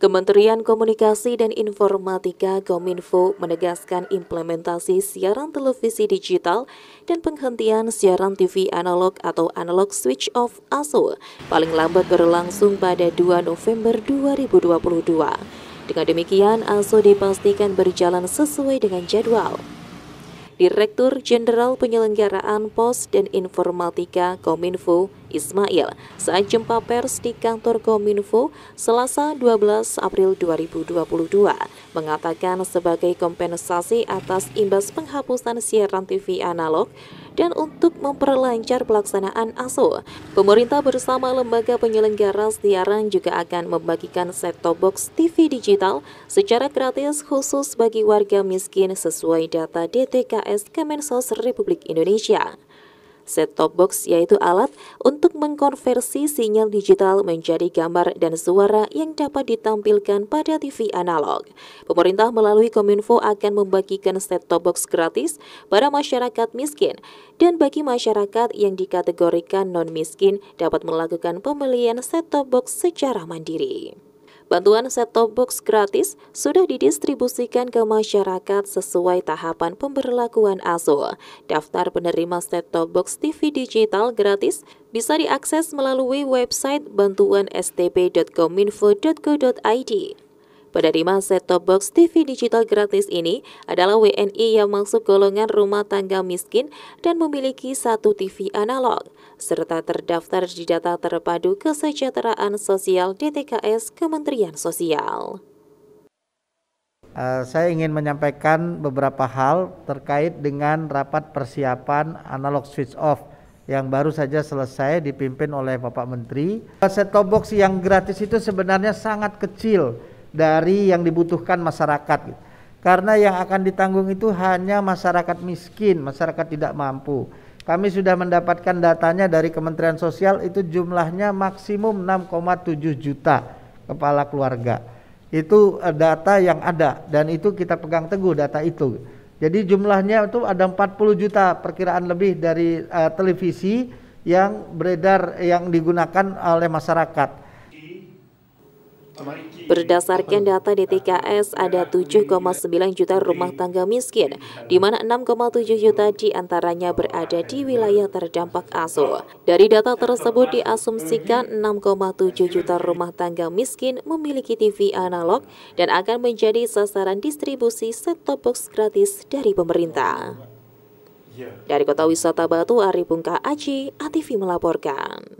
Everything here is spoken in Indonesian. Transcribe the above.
Kementerian Komunikasi dan Informatika Kominfo menegaskan implementasi siaran televisi digital dan penghentian siaran TV analog atau analog switch off ASO paling lambat berlangsung pada 2 November 2022. Dengan demikian, ASO dipastikan berjalan sesuai dengan jadwal. Direktur Jenderal Penyelenggaraan Pos dan Informatika Kominfo, Ismail saat jumpa pers di kantor Kominfo Selasa 12 April 2022 mengatakan sebagai kompensasi atas imbas penghapusan siaran TV analog dan untuk memperlancar pelaksanaan ASO. Pemerintah bersama lembaga penyelenggara siaran juga akan membagikan set-top box TV digital secara gratis khusus bagi warga miskin sesuai data DTKS Kemensos Republik Indonesia. Set-top box yaitu alat untuk mengkonversi sinyal digital menjadi gambar dan suara yang dapat ditampilkan pada TV analog. Pemerintah melalui Kominfo akan membagikan set-top box gratis pada masyarakat miskin dan bagi masyarakat yang dikategorikan non-miskin dapat melakukan pembelian set-top box secara mandiri. Bantuan set-top box gratis sudah didistribusikan ke masyarakat sesuai tahapan pemberlakuan ASO. Daftar penerima set-top box TV digital gratis bisa diakses melalui website bantuanstp.kominfo.go.id. Penerima set-top box TV digital gratis ini adalah WNI yang masuk golongan rumah tangga miskin dan memiliki satu TV analog, serta terdaftar di data terpadu kesejahteraan sosial DTKS Kementerian Sosial. Uh, saya ingin menyampaikan beberapa hal terkait dengan rapat persiapan analog switch off yang baru saja selesai dipimpin oleh Bapak Menteri. Eh, Set top box yang gratis itu sebenarnya sangat kecil dari yang dibutuhkan masyarakat. Karena yang akan ditanggung itu hanya masyarakat miskin, masyarakat tidak mampu. Kami sudah mendapatkan datanya dari Kementerian Sosial itu jumlahnya maksimum 6,7 juta kepala keluarga. Itu eh, data yang ada dan itu kita pegang teguh data itu. Jadi jumlahnya itu ada 40 juta perkiraan lebih dari uh, televisi yang beredar yang digunakan oleh masyarakat. Berdasarkan data DTKS, ada 7,9 juta rumah tangga miskin, di mana 6,7 juta antaranya berada di wilayah terdampak aso. Dari data tersebut diasumsikan 6,7 juta rumah tangga miskin memiliki TV analog dan akan menjadi sasaran distribusi set-top box gratis dari pemerintah. Dari Kota Wisata Batu, Ari Bungka Aji, ATV melaporkan.